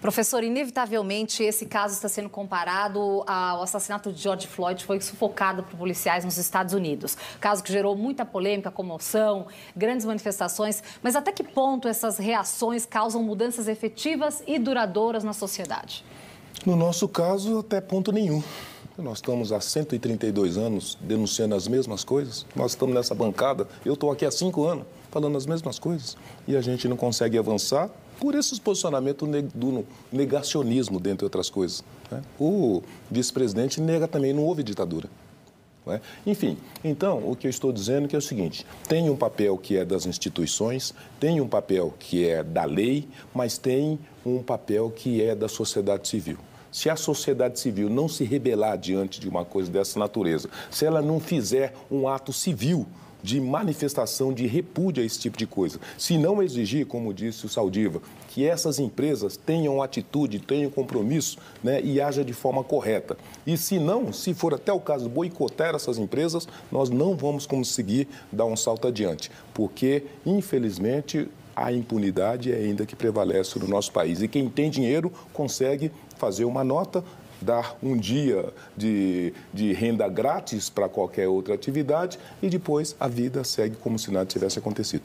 Professor, inevitavelmente esse caso está sendo comparado ao assassinato de George Floyd, foi sufocado por policiais nos Estados Unidos. Caso que gerou muita polêmica, comoção, grandes manifestações. Mas até que ponto essas reações causam mudanças efetivas e duradouras na sociedade? No nosso caso, até ponto nenhum. Nós estamos há 132 anos denunciando as mesmas coisas. Nós estamos nessa bancada, eu estou aqui há cinco anos falando as mesmas coisas. E a gente não consegue avançar por esse posicionamento do negacionismo, dentre outras coisas. Né? O vice-presidente nega também, não houve ditadura. Né? Enfim, então, o que eu estou dizendo é, é o seguinte: tem um papel que é das instituições, tem um papel que é da lei, mas tem um papel que é da sociedade civil. Se a sociedade civil não se rebelar diante de uma coisa dessa natureza, se ela não fizer um ato civil de manifestação de repúdio a esse tipo de coisa. Se não exigir, como disse o Saldiva, que essas empresas tenham atitude, tenham compromisso né, e haja de forma correta. E se não, se for até o caso boicotar essas empresas, nós não vamos conseguir dar um salto adiante, porque, infelizmente, a impunidade é ainda que prevalece no nosso país. E quem tem dinheiro consegue fazer uma nota, dar um dia de, de renda grátis para qualquer outra atividade e depois a vida segue como se nada tivesse acontecido.